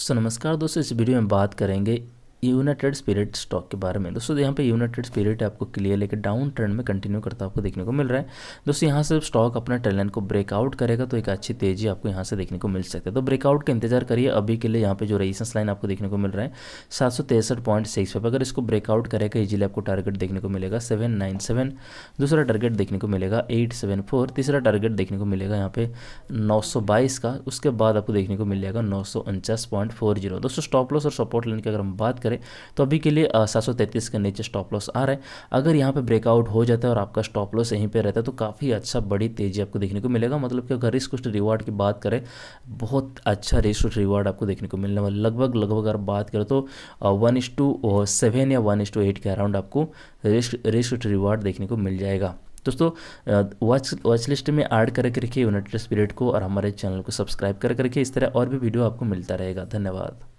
सो नमस्कार दोस्तों इस वीडियो में बात करेंगे यूनाइटेड स्पिरिट स्टॉक के बारे में दोस्तों यहाँ पे यूनाइटेड स्पिरिट आपको क्लियर लेकर डाउन ट्रेंड में कंटिन्यू करता आपको देखने को मिल रहा है दोस्तों यहाँ से स्टॉक अपना टैलेंट को ब्रेकआउट करेगा तो एक अच्छी तेजी आपको यहाँ से देखने को मिल सकती है तो ब्रेकआउट का इंतजार करिए अभी के लिए यहाँ पे जो रेजिस्टेंस लाइन आपको देखने को मिल रहा है सात सौ तिरसठ पॉइंट सिक्स फाइव अगर इसको ब्रेकआउट करेगा इजिली आपको टारगेट देखने को मिलेगा सेवन नाइन सेवन दूसरा टारगेट देखने को मिलेगा एट सेवन फोर तीसरा टारगेट देखने को मिलेगा यहाँ पे नौ सौ बाईस का उसके बाद आपको देखने को मिल जाएगा नौ सौ उनचास पॉइंट फोर जीरो दोस्तों स्टॉप लॉस और सपोर्ट लाइन की अगर हम बात करें करें तो अभी के लिए सात के नीचे स्टॉप लॉस आ रहा है अगर यहाँ पर ब्रेकआउट हो जाता है और आपका स्टॉप लॉस यहीं पर रहता है तो काफ़ी अच्छा बड़ी तेज़ी आपको देखने को मिलेगा मतलब कि अगर रिस्क रिवार्ड की बात करें बहुत अच्छा रिस्क रिवार्ड आपको देखने को मिलने वाला लगभग लगभग अगर बात करें तो वन इस टू सेवन या वन इस टू एट के अराउंड आपको रिस्क रिस्क रिवार्ड देखने को मिल जाएगा दोस्तों वॉच वॉच लिस्ट में ऐड करके रखिए यूनाइटेड स्पिरिट को और हमारे चैनल को सब्सक्राइब कर करके इस तरह और भी वीडियो आपको मिलता रहेगा धन्यवाद